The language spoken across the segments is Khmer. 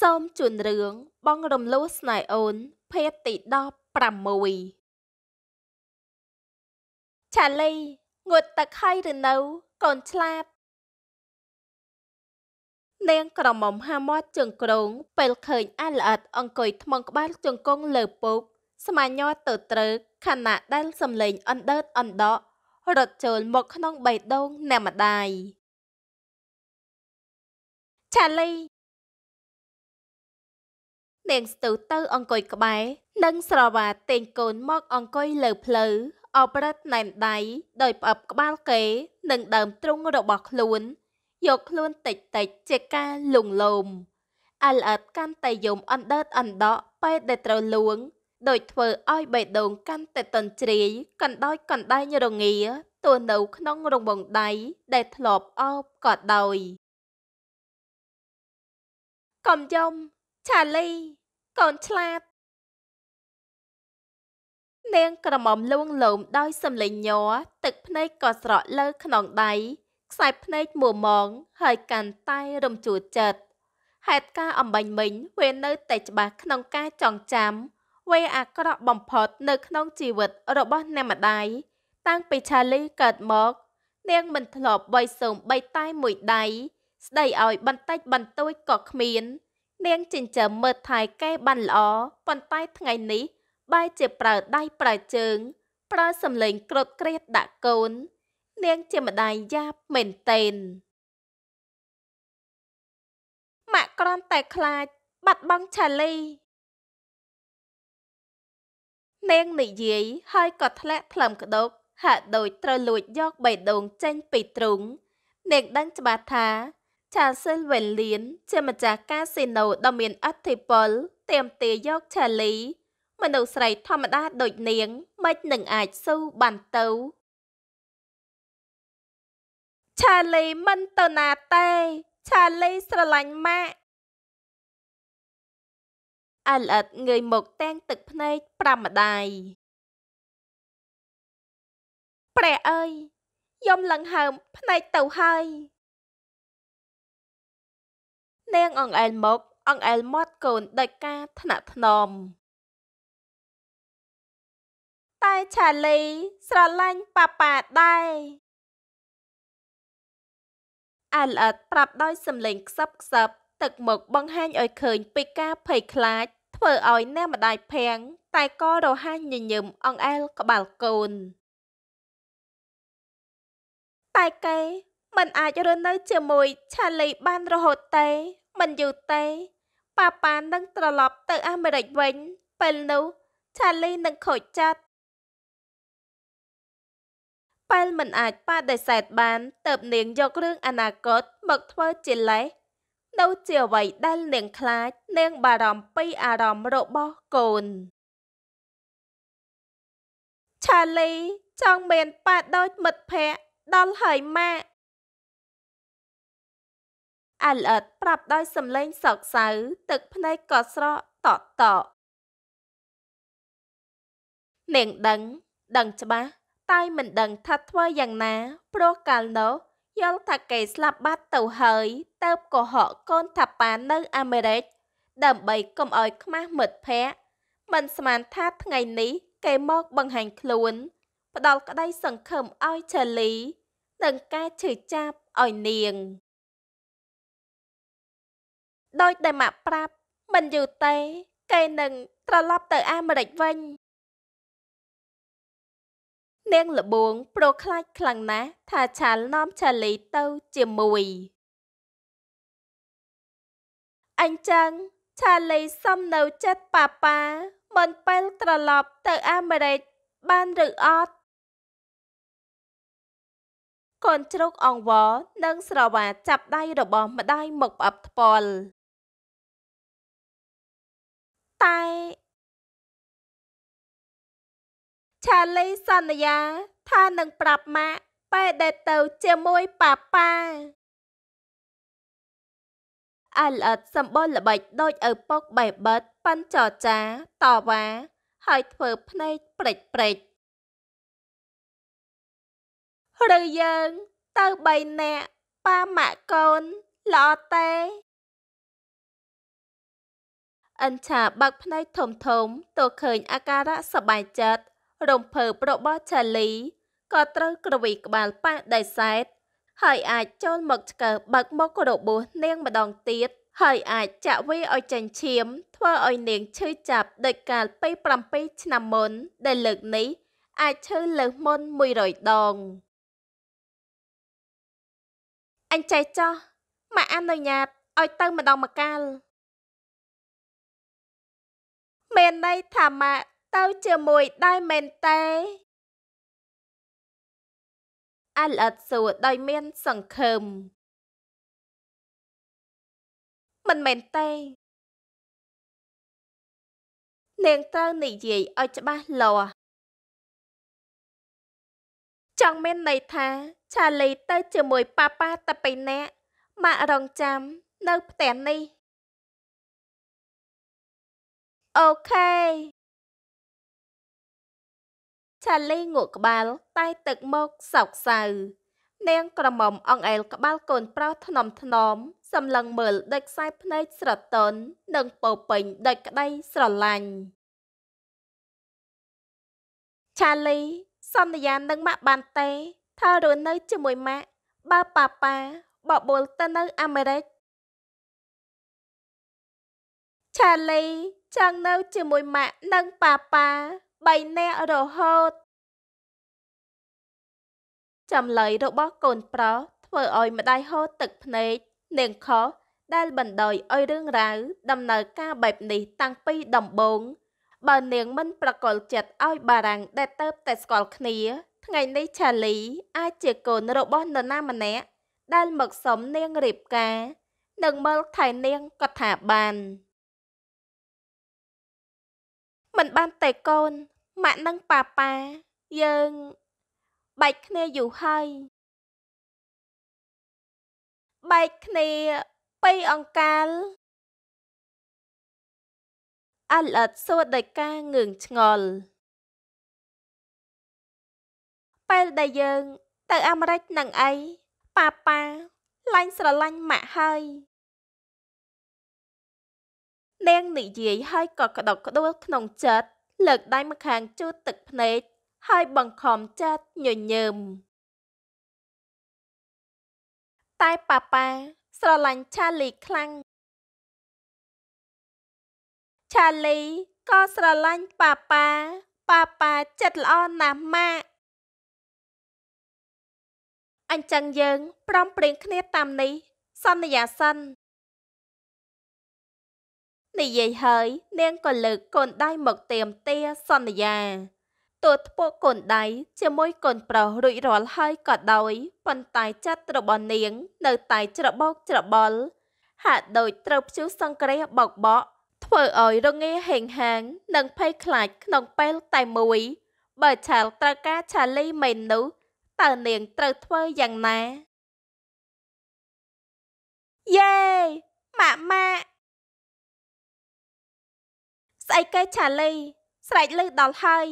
សូមជូនរឿងបងរំលោះស្នេហ៍អូន ភាគទី16ឆាលីងូតទឹកហើយឬនៅកូនឆ្លាតនាងក្រមុំហាមាត់ជើងក្រងពេលឃើញអាល្អិតអង្គុយថ្មងក្បាលជង្គង់លើពុកស្មាញ័រទៅត្រូវខណៈដែលសំលេងអណ្ដើតអណ្ដក់រត់ចូលមក ក្នុងបេះដូងអ្នកម្ដាយឆាលីនាងស្ទុះទៅអង្គុយក្បែរនិងស្រវាទេញកូនមកអង្គុយលើភ្លៅអបរិតណែនដៃដោយផ្អឹបក្បាលគេនិងដើមទ្រូងរបស់ខ្លួន យក ខ្លួនតិចតិចជាការលងលោមអលអត់កាន់តែយំអណ្ដើតអណ្ដក់ពេលដែលត្រូវលួងដោយធ្វើឲ្យបេះដូងកាន់តែតន់ជ្រាយកណ្ដោចកណ្ដែងរងាទួនៅក្នុង រង្វង់ដៃដែលធ្លាប់អោបក៏ដោយកុំយំឆាលីកូនឆ្លាតនាងក្រមុំលួងលោមដោយសំលេងញ័រទឹកភ្នែកក៏ស្រក់លើក្នុងដៃខ្សែភ្នែកមួមងហើយកាន់តែរំជួលចិត្តហេតុការអំបញ្ញមិញវានៅតែច្បាស់ក្នុងការចងចាំវាអាក្រក់បំផុតនៅក្នុងជីវិតរបស់អ្នកម្ដាយតាំងពីឆាលីកើតមក នាងមិនធ្លាប់បីសូមបីតែមួយដៃស្ដីឲ្យបន្តិចបន្តួចក៏គ្មាននាងចិញ្ចឹមមើលថែគេបានល្អប៉ុន្តែថ្ងៃនេះ បែរជាប្រើដៃប្រើជើង ប្រើសម្លេងក្រត់ក្រៀតដាក់កូន នាង ជាម្ដាយយ៉ាបមែនតែនម៉ាក់ក្រំតែខ្លាច បាត់បង់ឆាលី នាងនិយាយហើយក៏ធ្លាក់ថ្លឹមក្តុក ហាក់ដូច ត្រូវលួចយកបេះដូងចេញពីទ្រូងនាងដឹងច្បាស់ថាឆាសិលវេលៀនជាម្ចាស់កាស៊ីណូដ៏មានអធិពលទាមទារយកឆាលីមនុស្សស្រីធម្មតាដូចនាង មិននឹងអាចស៊ូបានទៅឆាលីមិនទៅណាទេ ឆាលីស្រឡាញ់ម៉ាក់អលអិតងើយមកតែងទឹកភ្នែកប្រមដៃព្រះអើយយំលង្ហើមភ្នែកទៅហើយនាងអង្អែលមកអង្អែលមាត់កូនដេចការថ្នាក់ថ្នមតែឆាលី ស្រឡាញ់ប៉ាប៉ាដែរអាលអត់ប្រាប់ដោយសំឡេងខ្សឹបខ្សឹបទឹកមកបង្ហាញឲ្យ ឃើញពីការភ័យខ្លាច ធ្វើឲ្យអ្នកម្ដាយភាំងតែក៏រហ័សញញឹមអង្អែលក្បាលកូន តែគេមិនអាចរស់នៅជាមួយ ឆាលីបានរហូតទេមិនយូរទេប៉ាប៉ានឹងត្រឡប់ទៅអាមេរិកវិញពេលនោះឆាលីនឹងខូចចិត្តពេលមិនអាចបដិសេធបានទៅនាងយករឿងអនាគតមកធ្វើជាលេសនៅជាអ្វីដែលនាងខ្លាច នាងបារម្ភពីអារម្មណ៍របស់កូនឆាលីចង់មានប៉ាដូចមិត្តភ័ក្តិដល់ហើយម៉ាក់អាលិតប្រាប់ដោយសំឡេងសោកសៅទឹកភ្នែកក៏ស្រក់តក់តក់នាងដឹង ដឹងច្បាស់តែមិនដឹងថាធ្វើយ៉ាងណាព្រោះកាលនោះយល់ថាគេស្លាប់បាត់ទៅហើយតើបកុហកកូនថាប៉ានៅអាមេរិកដើម្បីកុំឲ្យខ្មាស់មិត្តភ័ក្តិមិនស្មានថាថ្ងៃនេះគេមកបង្ហាញខ្លួន ផ្ដាល់ក្តីសង្ឃឹមឲ្យឆេលីនិងការឈឺចាប់ឲ្យនាងដោយដែលម៉ាក់ប្រាប់មិនយូរទេគេនឹងត្រឡប់ទៅអាមេរិកវិញនាងលបួងប្រខ្លាចខ្លាំងណាស់ថាឆាលនាំឆាលីទៅជាមួយ អញ្ចឹង ឆាលីសុំនៅចិត្តប៉ាប៉ាមិនពេលត្រឡប់ទៅអាមេរិកបានឬអត់កូនជ្រូកអង្វរនិងស្រវាចាប់ដៃរបស់ម្ដាយមកផ្អឹបថ្ពាល់តែឆាលីសន្យា ថានឹងប្រាប់ម៉ាក់ពេលដែលទៅជាមួយប៉ាប៉ាអលអត់សម្បល់ល្បិចដូចឪពុកបេបិតប៉ាន់ចរចាតវ៉ាហើយធ្វើភ្នែកព្រិចព្រិចឬយើងទៅ3នាក់ប៉ាម៉ាក់កូនល្អទេអិនឆាបើកភ្នែកធំធំទើឃើញអាការៈសបាយចិត្តរំភើបរបស់ឆាលី ក៏ត្រូវក្រវីក្បាលប៉ះដីសែត ហើយអាចចូលមកឆ្កើបើកមុខរបួសនាងម្ដងទៀត ហើយអាចចាក់វាឲ្យចាញ់ឈាមធ្វើឲ្យនាងឈឺចាប់ដូចកាលពេល7ឆ្នាំមុនដែលលើកនេះអាចឈឺលើសមុន100ដងអញចៃចោះមកអនុញ្ញាតឲ្យទៅម្ដងម្កាលមានន័យថាម៉ាក់ទៅជាមួយដែរមែនទេអលអត់សួរដោយមានសង្ឃឹមមិនមែនទេនាងត្រូវនិយាយឲ្យច្បាស់លាស់ចង់មានន័យថាឆាលីទៅជាមួយប៉ាប៉ាតែពីរនាក់ម៉ាក់រងចាំ នៅផ្ទះនេះអូខេឆាលីងក់ក្បាល តែទឹកមកសោកសៅ នាងក្រមុំអង្អែលក្បាលកូនប្រុសថ្នមថ្នមសម្លឹងមើលដូចខ្សែភ្នែកស្រទន់និងពោពេញដូចក្តីស្រឡាញ់ឆាលីសន្យានឹងម៉ាក់បានទេថារស់នៅជាមួយម៉ាក់បើប៉ាប៉ាបបួលទៅនៅអាមេរិកឆាលីចង់នៅជាមួយម៉ាក់និងប៉ាប៉ា3នាក់រហូតចម្លើយរបស់កូនប្រុសធ្វើឲ្យម្ដាយហូរទឹកភ្នែកនាងខុសដែលបណ្ដោយឲ្យរឿងរ៉ាវដំណើរការបែបនេះតាំងពីដំបូងបើនាងមិនប្រកល់ចិត្តឲ្យបារាំងដែលទៅតែស្គាល់គ្នាថ្ងៃនេះឆាលីអាចជាកូនរបស់នរណាម្នាក់ដែលមកសុំនាងរៀបការនឹងមើលថែនាងក៏ថាបានមិនបានតែកូនម៉ាក់និងប៉ាប៉ាយើងបែកគ្នាយូរហើយបែកគ្នាបីអង្កាល អលត់សួរដោយការងឿងឆ្ងល់ពេលដែលយើងទៅអាមេរិកនឹងអីប៉ាប៉ាឡាញ់ស្រឡាញ់ម៉ាក់ហើយនាងនិយាយហើយក៏ក្តុកក្តួលក្នុងចិត្តលើកដៃម្ខាងជូតទឹកភ្នែកហើយបង្ខំចិត្តញញើមតែប៉ាប៉ាស្រឡាញ់ឆាលីខ្លាំងឆាលីក៏ស្រឡាញ់ប៉ាប៉ាប៉ាប៉ាចិត្តល្អណាស់ម៉ាក់អញ្ចឹងយើងប្រំប្រែងគ្នាតាមនេះសន្យាសិននិយាយហើយ នាងក៏លើកកូនដៃមកទៀមទាសន្យាទោះធ្វើកូនដៃជាមួយកូនប្រុសរួចរាល់ហើយក៏ដោយប៉ុន្តែចិត្តរបស់នាង នៅតែច្របោកច្របល់ហាក់ដូចត្រូវព្យុះសង្គ្រេះបោកបក់ ធ្វើឲ្យរងាហេងហាង និងភ័យខ្លាចក្នុងពេលតែមួយ បើឆាលត្រូវការឆាលីមែននោះតើនាង ត្រូវធ្វើយ៉ាងណាយ៉េម៉ាក់ម៉ាក់ស្អីគេឆាលីស្រែកលឺដល់ហើយ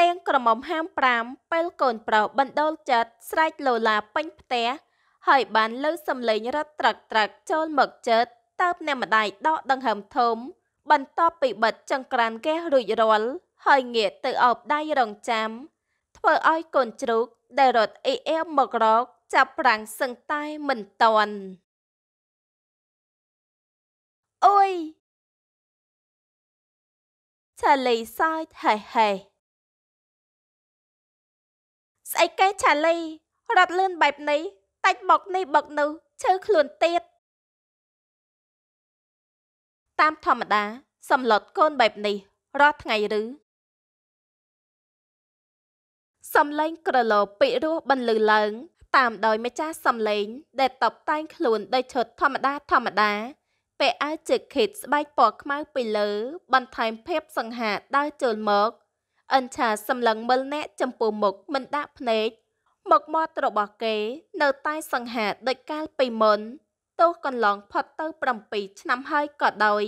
នាងក្រមុំហាម5ពេលកូនប្រុសបណ្ដូលចិត្តស្រែកលោឡាពេញផ្ទះហើយបានលឺសំឡេងរត់ត្រឹកត្រឹកចូលមកចិត្តតើបអ្នកម្ដាយដកដង្ហើមធំបន្ទាប់ពីបិទចង្ក្រានហ្គាសរួចរាល់ហើយងាកទៅអោបដៃរងចាំ ធ្វើឲ្យកូនជ្រូកដែលរត់អ៊ីអែមមករកចាប់ប្រាំងសឹងតែមិនតន់អុយឆាលីសើចហេហេស្អីកែឆាលីរត់លឿនបែបនេះតាច់មកនេះបឹកនោះឈើខ្លួនទៀតតាមធម្មតាសំឡុតកូនបែបនេះរាល់ថ្ងៃឬសំឡេងក្រឡោពីរោះបន្លឺឡើង តាមដោយម្ចាស់សំឡេង ដែលតបតែងខ្លួនដោយឈុតធម្មតាធម្មតាពាក់អាវចេកខេតស្បែកពណ៌ខ្មៅពីលើបន្ថែមភាពសង្ហាដើរចូលមកអិនឆាសម្លឹងមើលអ្នកចំពោះមុខមិនដាក់ភ្នែកមកមាត់របស់គេ នៅតែសង្ហាដូចកាលពីមុនទោះកន្លងផុតទៅ7ឆ្នាំហើយក៏ដោយ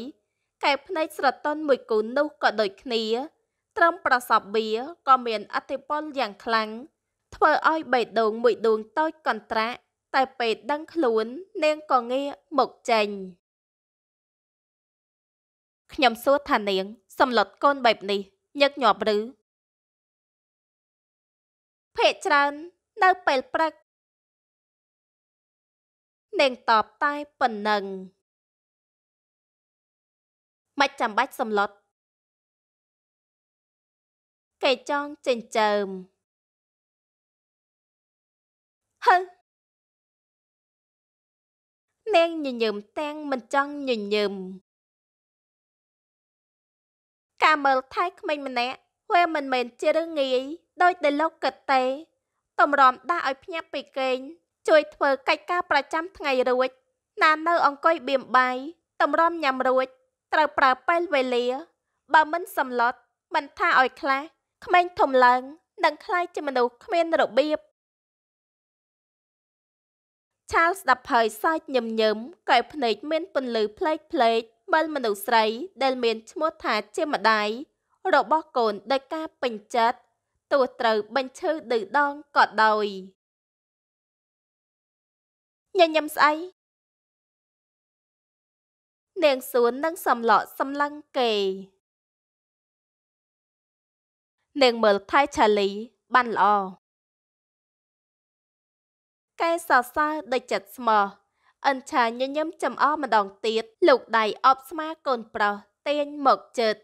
កែភ្នែកស្រទន់មួយគូនោះក៏ដូចគ្នា ត្រឹមប្រសពបៀក៏មានអតិពលយ៉ាងខ្លាំងធ្វើឲ្យបេះដូងមួយដួងតូចកន្ត្រាក់តែពេលដឹងខ្លួននាងក៏ងាកមកចេញខ្ញុំសួរថានាងសំឡុតកូនបែបនេះញឹកញាប់ឬភិកច្រើន នៅពេលព្រឹកនាងតបតែប៉ុណ្ណឹងមិនចាំបាច់សំឡុតគេចង់ចិញ្ចើមហឹនាងញញើមទាំងមិនចង់ញញើមការមើលថែក្មេងម្នាក់វាមិនមែនជារឿងងាយដោយតែលោកកតេតម្រាំដាស់ឲ្យភ្ញាក់ពីគេងជួយធ្វើកិច្ចការប្រចាំថ្ងៃរួចណានៅអង្គុយបៀមបាយតម្រាំញ៉ាំរួចត្រូវប្រើពេលវេលា បើមិនសម្លុតមិនថាឲ្យខ្លះក្មេងធំឡើងនឹងខ្លាយជាមនុស្សគ្មាន របៀបឆាលស្ដាប់ហើយសើចញឹមញឹមកែភ្នែកមានពន្លឺផ្លេកផ្លេកមើលមនុស្សស្រីដែលមានឈ្មោះថាជាម្ដាយរបស់កូនដោយការពេញចិត្តទោះត្រូវបញ្ឈឺឌឺដងក៏ដោយញញឹមស្អីនាងសួននឹងសំឡក់សំឡឹងគេនាងមើលថៃឆាលីបានល្អកែសរសើរដោយចិត្តស្មោះអិនឆាញញឹមចំអម្ដងទៀតលោកដៃអបស្មាកូនប្រុសទាញមកជិត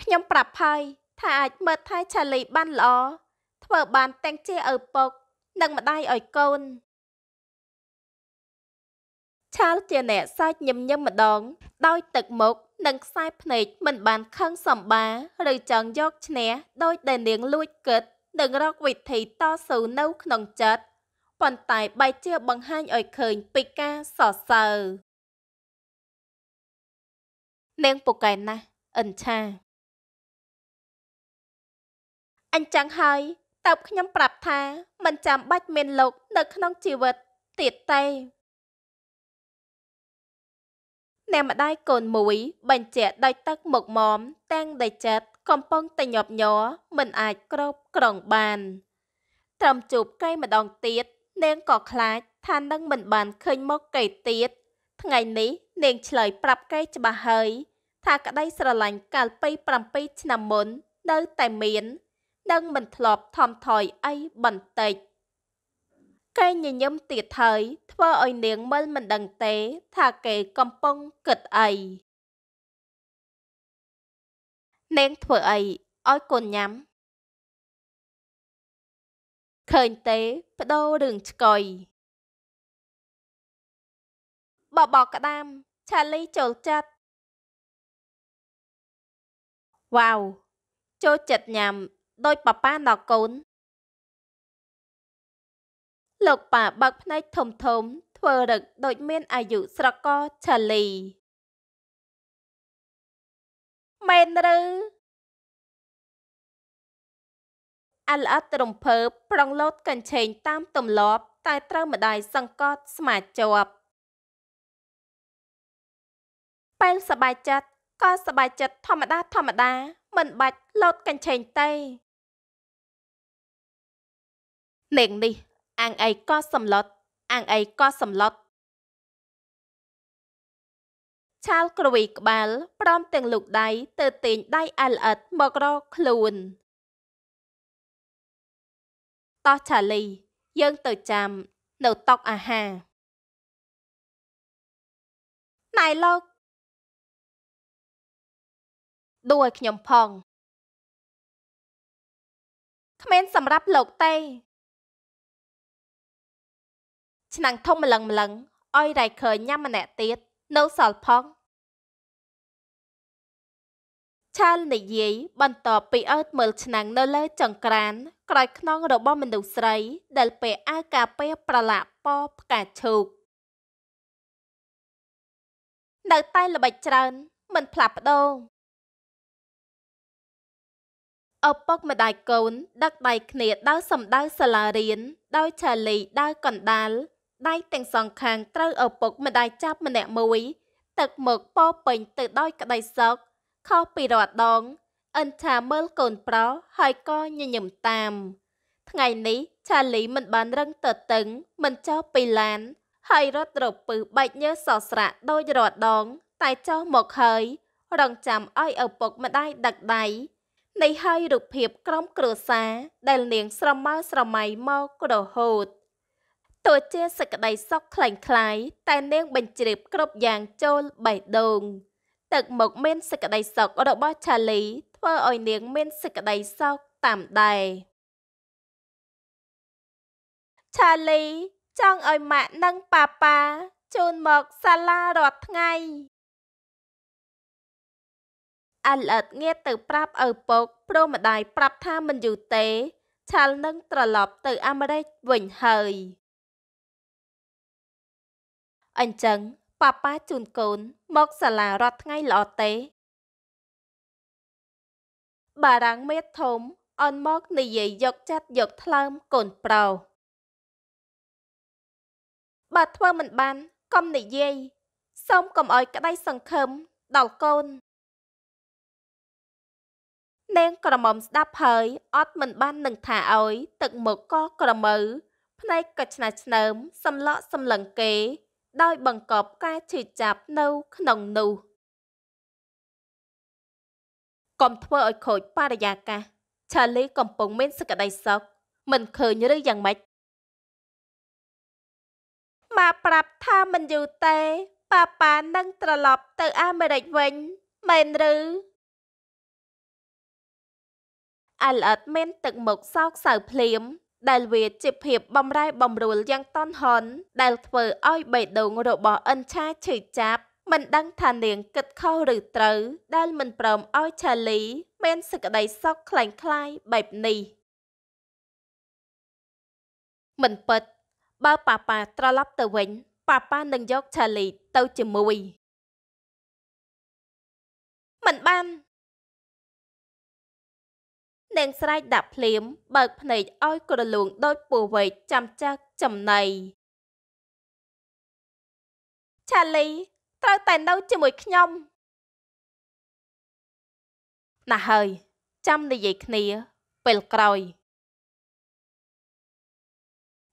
ខ្ញុំប្រាប់ហើយថាអាចមើលថែឆាលីបានល្អធ្វើបានទាំងជាឪពុកនិងម្ដាយឲ្យកូនឆាលជាអ្នកសាច់ញឹមញឹមម្ដងដោយទឹកមុខនិងខ្សែភ្នែកមិនបានខឹងសម្បាឬចង់យកឈ្នះដោយដែលនាងលួចគិតនិងរកវិធីតស៊ូនៅក្នុងចិត្តប៉ុន្តែបែជាបង្ហាញឲ្យឃើញពីការសរសើរនាងពូកែណាស់អិនឆាអញ្ចឹងហើយតើបខ្ញុំប្រាប់ថាមិនចាំបាច់មានលោក នៅក្នុង ជីវិតទៀតទេអ្នកម្ដាយកូនមួយ បញ្ជាក់ដោយទឹកមុខមមទាំងដែលចិត្តកំពុងតែញាប់ញ័រមិនអាចគ្រប់គ្រងបាន ត្រឹមជូបកែម្ដងទៀតនាងក៏ខ្លាចថានឹងមិនបានឃើញមុខគេទៀតថ្ងៃនេះនាងឆ្លើយប្រាប់គេច្បាស់ហើយ ថាក្តីស្រឡាញ់កាលពី7ឆ្នាំមុននៅតែមាននឹងមិនធ្លាប់ថមថយអីបន្តិចគេញញឹមទៀតហើយធ្វើឲ្យនាងមើលមិនដឹងទេ ថាគេកំពុងគិតអីនាងធ្វើអីឲ្យកូនញ៉ាំឃើញទេបដូររឿងឆ្កុយបបកក្ដាម ឆាលីចូលចិត្តវ៉ាវចូលចិត្តញ៉ាំ ដោយប៉ាប៉ាដល់កូនលោកប៉ាបើកភ្នែកធំធំ ធ្វើរឹកដូចមាន អាយុស្រកឆាលីមែនឬអលអត់រំភើបប្រងលោតកញ្ឆេងតាមទំលាប់តែ ត្រូវម្ដាយសង្កត់ស្មាជាប់ពេលសបាយចិត្តក៏សបាយចិត្តធម្មតាធម្មតាមិនបាច់លោតកញ្ឆេងទេនាងនេះអាងអីក៏សំឡុតអាងអីក៏សំឡុតឆាលក្រវីក្បាលព្រមទាំងលោកដៃទៅទាញដៃអលអិតមករកខ្លួនតោះឆាលីយើងទៅចាំនៅតុកអាហារណៃលោកដួលខ្ញុំផងគ្មាន សម្រាប់លោកទេឆ្នាំងធំម្លឹងម្លឹងអុយរៃឃើញញ៉ាំម្នាក់ទៀតនៅសល់ផងឆាលនិយាយបន្តពីអើតមើល ឆ្នាំងនៅលើចង្ក្រានក្រោយខ្នងរបស់មនុស្សស្រីដែលពាក់អាវការពារប្រឡាក់ពផ្កាឈូកនៅតែល្បិចច្រើន មិនផ្លាស់ប្ដូរឪពុកម្ដាយកូន ដឹកដៃគ្នាដើរសំដៅសាលារៀន ដោយឆាលីដើរកណ្ដាលដៃទាំងសងខាងត្រូវឪពុកម្ដាយចាប់ម្នាក់មួយ ទឹកមកពោពេញទៅដោយក្តីសោកខុសពីរាល់ដងអិនឆាមើលកូនប្រុសហើយក៏ញញឹមតាម ថ្ងៃនេះឆាលីមិនបានរឹងទទឹងមិនចោលពីឡានហើយរត់រពឹសបែកញើសសស្រាក់ដោយរដង តែចោលមកហើយ រងចាំឲ្យឪពុកម្ដាយដឹកដៃនេះហើយរូបភាពក្រុមគ្រួសារដែលនាងស្រមើស្រមៃមករហូតទោះជាសក្តីសុខខ្លាំងខ្លាយតែនាងបញ្ជ្រាបគ្រប់យ៉ាងចូលបេះដូង ទឹកមុខមានសក្តីសុខរបស់ឆាលីធ្វើឲ្យនាង មានសេចក្តីសោកតាមដែរឆាលី ចង់ឲ្យម៉ាក់និងប៉ាប៉ាជូនមកសាលារាល់ថ្ងៃ អលិតងាកទៅ ប្រាប់ឪពុកព្រមម្ដាយប្រាប់ថាមិនយូរទេ ឆាលនឹងត្រឡប់ ទៅ អាមេរិកវិញហើយអញ្ចឹងប៉ាប៉ាជូនកូនមកសាលារាល់ថ្ងៃល្អទេបារាំងមៀតធំអន់មកនិយាយយកចាត់យកថ្លើមកូនប្រុសបើធ្វើមិនបានកុំនិយាយសូមកុំអោយក្តីសង្ឃឹមដល់កូន នាងក្រមុំស្ដាប់ហើយអត់មិនបាននឹងថាអោយទឹកមកក៏ក្រមៅភ្នែកក៏ឆ្នាឆ្នើមសំឡក់សំឡឹងគេ ដោយ បង្កប់ការឈឺចាប់នៅក្នុងនោះកុំធ្វើឲ្យខូចបរិយាកាសឆាលីកំពុងមានសក្តីសុខមិនឃើញឬយ៉ាងម៉េចម៉ាប្រាប់ថាមិនយូរទេប៉ាប៉ានឹងត្រឡប់ទៅអាមេរិកវិញមែនឬអលអត់មានទឹកមុខសោកសៅភ្លាមដែលវាជាភាពបំរែបំរួលយ៉ាងតន់ហន់ដែល ធ្វើឲ្យបេះដូងរបស់អិនឆាឈឺចាប់មិនដឹងថានាងគិតខុសឬត្រូវ ដែល មិនព្រមឲ្យឆាលី មានសេចក្តីសោកខ្លាំងខ្លាយបែបនេះមិនពិតបើប៉ាប៉ាត្រឡប់ទៅវិញប៉ាប៉ានឹងយកឆាលីទៅជាមួយមិនបាននាងស្រែកដាក់ភ្លាមបើកភ្នែកឲ្យក្រលួងដោយពូវែកចាំចាក់ចំណៃឆាលីត្រូវតែនៅជាមួយខ្ញុំណាស់ហើយ ចាំនិយាយគ្នា ពេលក្រោយ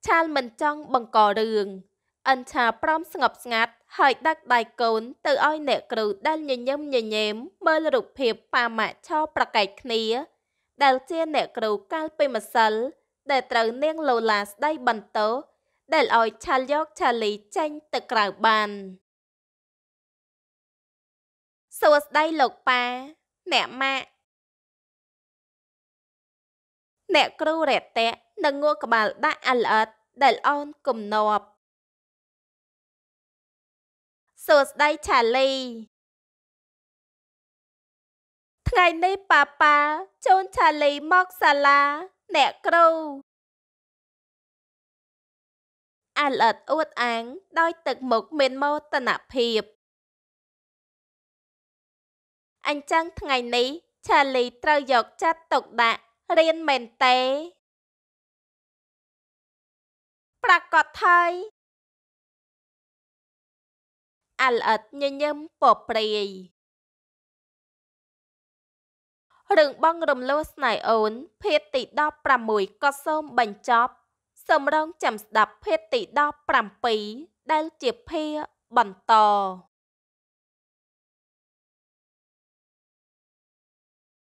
ឆាលមិនចង់បង្ករឿងអិនឆាព្រមស្ងប់ស្ងាត់ហើយដាក់ដៃកូនទៅឲ្យអ្នកគ្រូដែលញញឹមញញែមមើលរូបភាពប៉ាម៉ាក់ឆោប្រកែកគ្នាដែលជាអ្នកគ្រូកាលពីម្សិល ដែលត្រូវនាងលូឡាស្ដីបន្ទោដែលឲ្យឆាលយកឆាលីចេញទៅក្រៅបានសួស្ដីលោកប៉ាអ្នកម៉ាក់អ្នកគ្រូរតៈនឹងងួរក្បាលដាក់អលអត់ដែលអូនគំនប់សួស្ដីឆាលីថ្ងៃនេះប៉ាប៉ាជូនឆាលីមកសាលាអ្នកគ្រូអលអត់អួតអាងដោយទឹកមុខមានមោទនភាពអញ្ចឹងថ្ងៃនេះឆាលីត្រូវយកចិត្តទុកដាក់រៀនមែនទេ ប្រកបថាយអាល់អិតញញឹមពព្រាយរឿងបងរំលោះស្នេហ៍អូនភាគទី16ក៏សូមបញ្ចប់សម្រងចាំស្ដាប់ភាគទី17ដែលជាភាគបន្ត